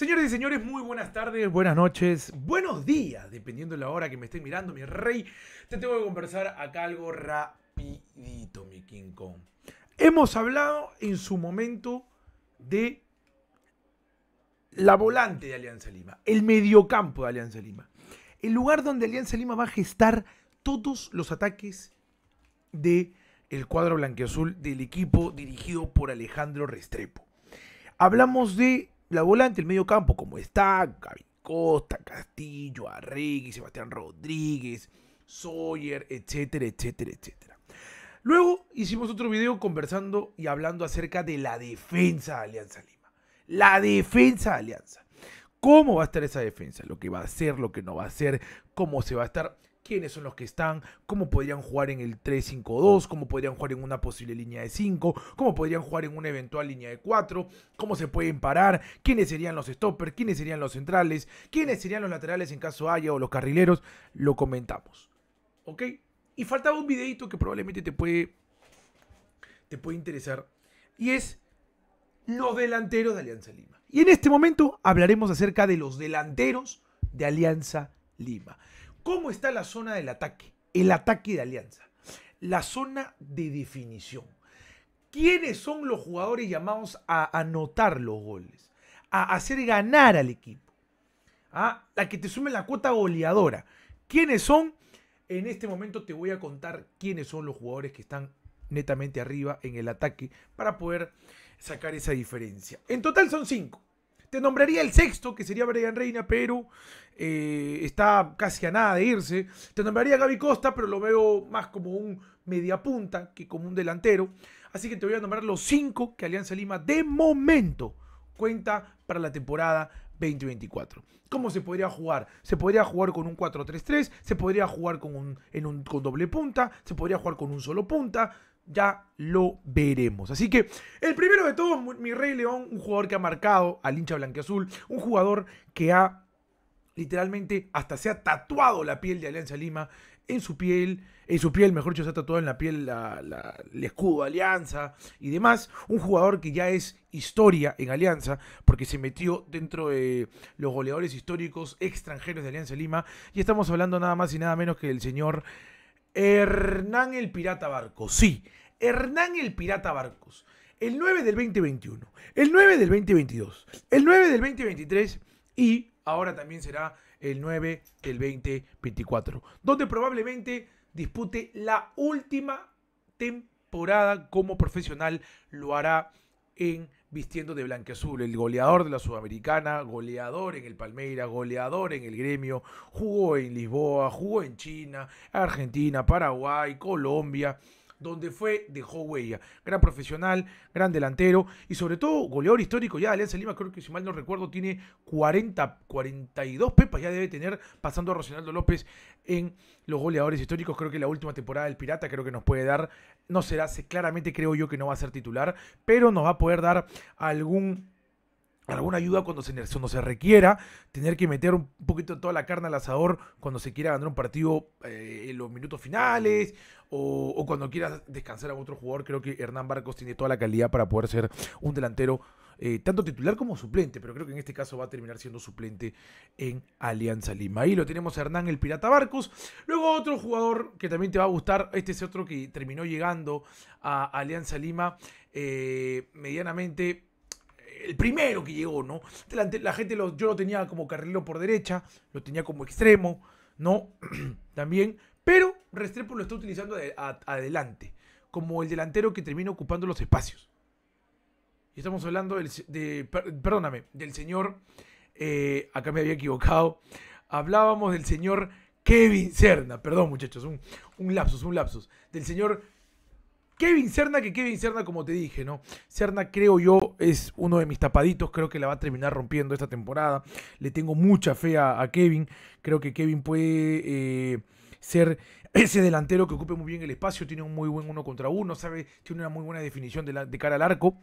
Señores y señores, muy buenas tardes, buenas noches, buenos días, dependiendo de la hora que me estén mirando, mi rey. Te tengo que conversar acá algo rapidito, mi King Kong. Hemos hablado en su momento de la volante de Alianza Lima, el mediocampo de Alianza Lima, el lugar donde Alianza Lima va a gestar todos los ataques de el cuadro blanqueazul del equipo dirigido por Alejandro Restrepo. Hablamos de la volante, el medio campo, como está Gaby Costa, Castillo, Arregui, Sebastián Rodríguez, Sawyer, etcétera, etcétera, etcétera. Luego hicimos otro video conversando y hablando acerca de la defensa de Alianza Lima. La defensa de Alianza. ¿Cómo va a estar esa defensa? Lo que va a ser, lo que no va a ser, cómo se va a estar quiénes son los que están, cómo podrían jugar en el 3-5-2, cómo podrían jugar en una posible línea de 5, cómo podrían jugar en una eventual línea de 4, cómo se pueden parar, quiénes serían los stoppers, quiénes serían los centrales, quiénes serían los laterales en caso haya o los carrileros, lo comentamos. ¿Ok? Y faltaba un videito que probablemente te puede, te puede interesar y es los delanteros de Alianza Lima. Y en este momento hablaremos acerca de los delanteros de Alianza Lima. ¿Cómo está la zona del ataque? El ataque de alianza. La zona de definición. ¿Quiénes son los jugadores llamados a anotar los goles? A hacer ganar al equipo. a ¿Ah? La que te sume la cuota goleadora. ¿Quiénes son? En este momento te voy a contar quiénes son los jugadores que están netamente arriba en el ataque para poder sacar esa diferencia. En total son cinco. Te nombraría el sexto, que sería Brian Reina, pero eh, está casi a nada de irse. Te nombraría Gaby Costa, pero lo veo más como un mediapunta que como un delantero. Así que te voy a nombrar los cinco que Alianza Lima de momento cuenta para la temporada 2024. ¿Cómo se podría jugar? Se podría jugar con un 4-3-3, se podría jugar con un, un, con doble punta, se podría jugar con un solo punta, ya lo veremos. Así que el primero de todos, mi Rey León, un jugador que ha marcado al hincha blanqueazul, un jugador que ha literalmente hasta se ha tatuado la piel de Alianza Lima en su piel, en su piel, mejor dicho, se ha tatuado en la piel la, el escudo de Alianza y demás. Un jugador que ya es historia en Alianza, porque se metió dentro de los goleadores históricos extranjeros de Alianza Lima. Y estamos hablando nada más y nada menos que el señor Hernán el Pirata Barcos. Sí, Hernán el Pirata Barcos. El 9 del 2021, el 9 del 2022, el 9 del 2023 y ahora también será el 9 del 2024, donde probablemente dispute la última temporada como profesional. Lo hará en vistiendo de blanqueazul, el goleador de la Sudamericana, goleador en el Palmeira, goleador en el Gremio, jugó en Lisboa, jugó en China, Argentina, Paraguay, Colombia donde fue, dejó huella. Gran profesional, gran delantero y sobre todo goleador histórico ya Alianza Lima, creo que si mal no recuerdo tiene 40, 42 pepas ya debe tener pasando a Rocinaldo López en los goleadores históricos. Creo que la última temporada del Pirata creo que nos puede dar, no será, claramente creo yo que no va a ser titular, pero nos va a poder dar algún alguna ayuda cuando se, cuando se requiera, tener que meter un poquito toda la carne al asador cuando se quiera ganar un partido eh, en los minutos finales o, cuando quieras descansar a otro jugador. Creo que Hernán Barcos tiene toda la calidad para poder ser un delantero eh, tanto titular como suplente, pero creo que en este caso va a terminar siendo suplente en Alianza Lima. Ahí lo tenemos Hernán el Pirata Barcos. Luego otro jugador que también te va a gustar, este es otro que terminó llegando a Alianza Lima eh, medianamente el primero que llegó, ¿no? La, gente, lo, yo lo tenía como carrilero por derecha, lo tenía como extremo, ¿no? También, pero Restrepo lo está utilizando adelante, como el delantero que termina ocupando los espacios. Y estamos hablando del, de, perdóname, del señor, eh, acá me había equivocado, hablábamos del señor Kevin Cerna, perdón muchachos, un, un lapsus, un lapsus, del señor Kevin Cerna, que Kevin Cerna, como te dije, ¿no? Cerna, creo yo, es uno de mis tapaditos. Creo que la va a terminar rompiendo esta temporada. Le tengo mucha fe a, Kevin. Creo que Kevin puede eh, ser ese delantero que ocupe muy bien el espacio. Tiene un muy buen uno contra uno, ¿sabe? Tiene una muy buena definición de, de cara al arco.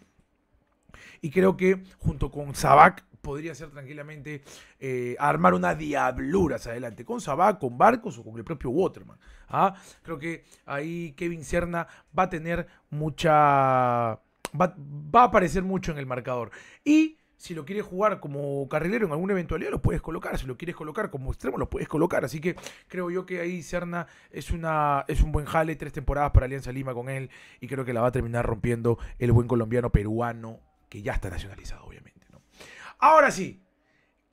Y creo que junto con Sabac podría ser tranquilamente eh, armar una diablura hacia adelante, con Sabac, con Barcos o con el propio Waterman. ¿ah? Creo que ahí Kevin Serna va a tener mucha... Va, a aparecer mucho en el marcador. Y si lo quieres jugar como carrilero en alguna eventualidad, lo puedes colocar. Si lo quieres colocar como extremo, lo puedes colocar. Así que creo yo que ahí Serna es, una, es un buen jale. Tres temporadas para Alianza Lima con él. Y creo que la va a terminar rompiendo el buen colombiano peruano ya está nacionalizado, obviamente. ¿no? Ahora sí,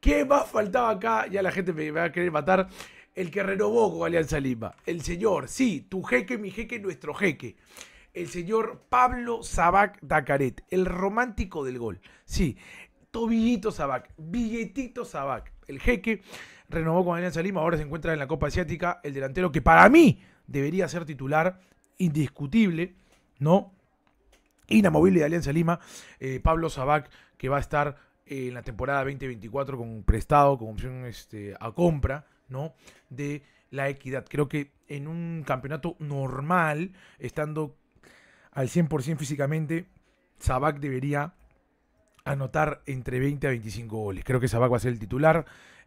¿qué más faltaba acá? Ya la gente me va a querer matar. El que renovó con Alianza Lima. El señor, sí, tu jeque, mi jeque, nuestro jeque. El señor Pablo Sabac Dacaret, el romántico del gol. Sí, tobillito Sabac, billetito Sabac. El jeque renovó con Alianza Lima, ahora se encuentra en la Copa Asiática. El delantero que para mí debería ser titular indiscutible, ¿no? inamovible de Alianza Lima, eh, Pablo Sabac, que va a estar eh, en la temporada 2024 con prestado, con opción este, a compra, ¿no? De la equidad. Creo que en un campeonato normal, estando al 100% físicamente, Sabac debería anotar entre 20 a 25 goles. Creo que Sabac va a ser el titular.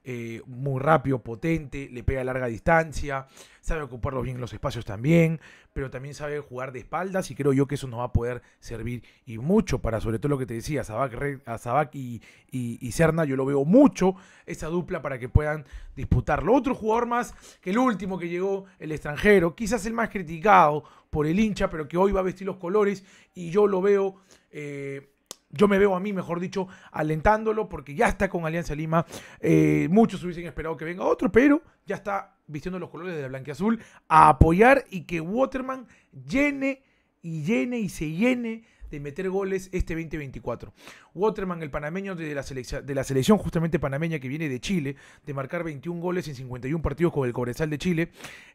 Eh, muy rápido, potente, le pega a larga distancia, sabe ocuparlos bien los espacios también, pero también sabe jugar de espaldas y creo yo que eso nos va a poder servir y mucho para, sobre todo lo que te decía, a y, y, Serna, yo lo veo mucho, esa dupla para que puedan disputarlo. Otro jugador más que el último que llegó, el extranjero, quizás el más criticado por el hincha, pero que hoy va a vestir los colores y yo lo veo... Eh, yo me veo a mí, mejor dicho, alentándolo porque ya está con Alianza Lima. Eh, muchos hubiesen esperado que venga otro, pero ya está vistiendo los colores de la blanquiazul a apoyar y que Waterman llene y llene y se llene de meter goles este 2024. Waterman, el panameño de la, de la, selección justamente panameña que viene de Chile, de marcar 21 goles en 51 partidos con el Cobresal de Chile,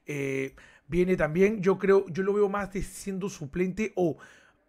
eh, viene también, yo creo, yo lo veo más de siendo suplente o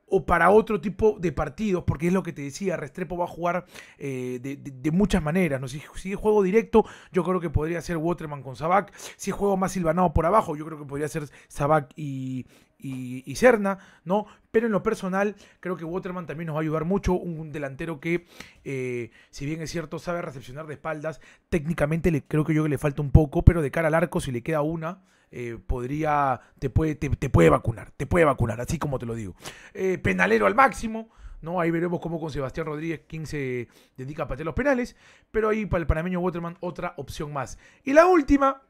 o para otro tipo de partidos, porque es lo que te decía, Restrepo va a jugar eh, de, muchas maneras, ¿no? Si, es juego directo, yo creo que podría ser Waterman con Sabac, si es juego más silvanado por abajo, yo creo que podría ser Sabac y, y, Cerna, ¿no? Pero en lo personal, creo que Waterman también nos va a ayudar mucho. Un, delantero que, eh, si bien es cierto, sabe recepcionar de espaldas, técnicamente creo que yo que le falta un poco, pero de cara al arco, si le queda una, eh, podría, te puede, te, puede vacunar, te puede vacunar, así como te lo digo. Eh, penalero al máximo, ¿no? Ahí veremos cómo con Sebastián Rodríguez, quien se dedica a patear los penales, pero ahí para el panameño Waterman otra opción más. Y la última,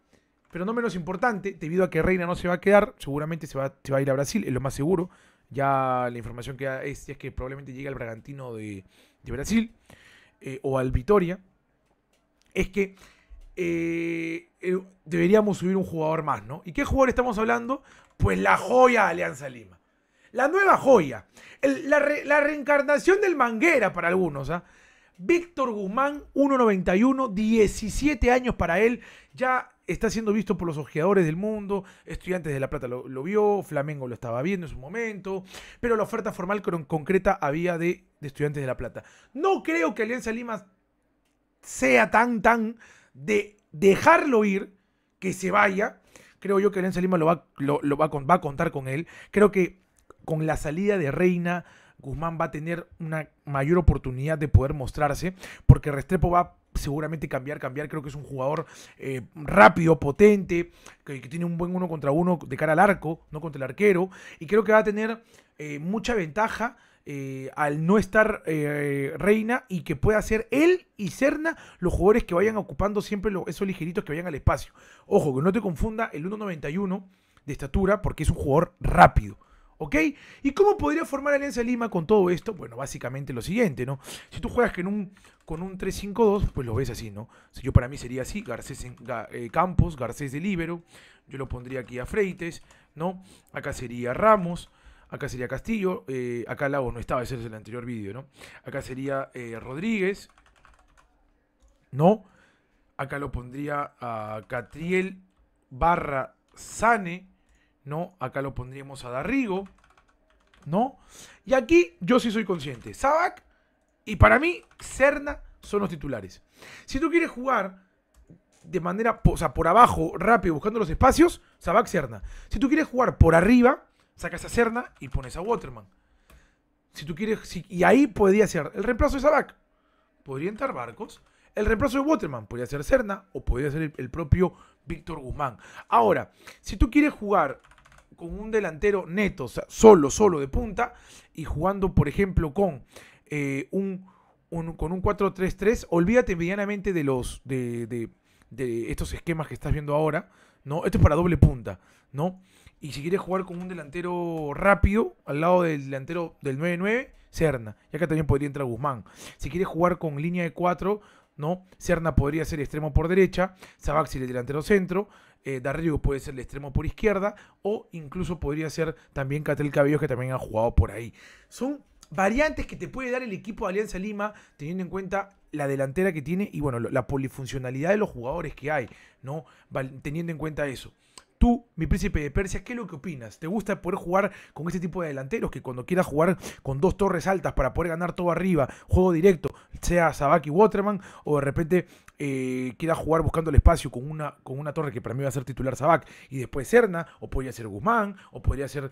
pero no menos importante, debido a que Reina no se va a quedar, seguramente se va, a ir a Brasil, es lo más seguro. Ya la información que da es, que probablemente llegue al Bragantino de, Brasil eh, o al Vitoria. Es que eh, eh, deberíamos subir un jugador más, ¿no? ¿Y qué jugador estamos hablando? Pues la joya de Alianza Lima. La nueva joya. la, reencarnación del Manguera para algunos. ¿ah? Víctor Guzmán, 1.91, 17 años para él. Ya está siendo visto por los ojeadores del mundo. Estudiantes de La Plata lo, vio, Flamengo lo estaba viendo en su momento. Pero la oferta formal concreta había de, de Estudiantes de La Plata. No creo que Alianza Lima sea tan, tan de dejarlo ir, que se vaya. Creo yo que en Lima lo va, lo, va, a contar con él. Creo que con la salida de Reina, Guzmán va a tener una mayor oportunidad de poder mostrarse, porque Restrepo va seguramente cambiar, cambiar. Creo que es un jugador eh, rápido, potente, que, tiene un buen uno contra uno de cara al arco, no contra el arquero. Y creo que va a tener eh, mucha ventaja eh, al no estar eh, Reina y que pueda ser él y Serna los jugadores que vayan ocupando siempre esos ligeritos que vayan al espacio. Ojo, que no te confunda el 1.91 de estatura porque es un jugador rápido. ¿Ok? ¿Y cómo podría formar Alianza Lima con todo esto? Bueno, básicamente lo siguiente, ¿no? Si tú juegas con un, con un 3-5-2, pues lo ves así, ¿no? Si yo para mí sería así, Garcés en, eh, Campos, Garcés de Libero, yo lo pondría aquí a Freites, ¿no? Acá sería Ramos, Acá sería Castillo. Eh, acá Lago no estaba, ese es el anterior vídeo, ¿no? Acá sería eh, Rodríguez. ¿No? Acá lo pondría a Catriel barra Sane. ¿No? Acá lo pondríamos a Darrigo. ¿No? Y aquí yo sí soy consciente. Sabac y para mí Cerna son los titulares. Si tú quieres jugar de manera, o sea, por abajo, rápido, buscando los espacios, Sabac Cerna. Si tú quieres jugar por arriba, Sacas a Cerna y pones a Waterman. Si tú quieres, y ahí podría ser el reemplazo de Sabac. Podría entrar Barcos. El reemplazo de Waterman podría ser Cerna o podría ser el, propio Víctor Guzmán. Ahora, si tú quieres jugar con un delantero neto, solo, solo de punta, y jugando, por ejemplo, con eh, un, con un 4-3-3, olvídate medianamente de los de, de, de estos esquemas que estás viendo ahora, ¿no? Esto es para doble punta, ¿no? Y si quieres jugar con un delantero rápido, al lado del delantero del 9-9, Serna. Y acá también podría entrar Guzmán. Si quieres jugar con línea de 4, ¿no? Serna podría ser extremo por derecha, Sabaxi el delantero centro, eh, Darrigo puede ser el extremo por izquierda, o incluso podría ser también Catel Cabellos, que también ha jugado por ahí. Son variantes que te puede dar el equipo de Alianza Lima, teniendo en cuenta la delantera que tiene y bueno, la polifuncionalidad de los jugadores que hay, ¿no? Teniendo en cuenta eso. Tú, mi príncipe de Persia, ¿qué es lo que opinas? ¿Te gusta poder jugar con este tipo de delanteros que cuando quieras jugar con dos torres altas para poder ganar todo arriba, juego directo, sea y Waterman, o de repente eh, quiera jugar buscando el espacio con una, con una torre que para mí va a ser titular Sabak y después Serna, o podría ser Guzmán, o podría ser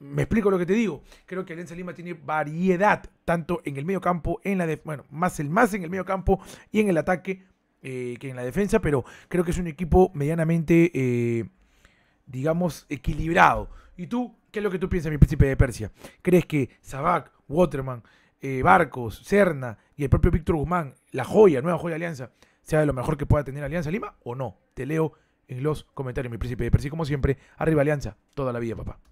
me explico lo que te digo. Creo que Alianza Lima tiene variedad, tanto en el medio campo, en la bueno, más el más en el medio campo y en el ataque eh, que en la defensa, pero creo que es un equipo medianamente eh, digamos, equilibrado. ¿Y tú qué es lo que tú piensas, mi príncipe de Persia? ¿Crees que Sabac, Waterman, eh, Barcos, Serna y el propio Víctor Guzmán, la joya, nueva joya Alianza, sea de lo mejor que pueda tener Alianza Lima o no? Te leo en los comentarios, mi príncipe de Persia. Como siempre, arriba Alianza, toda la vida, papá.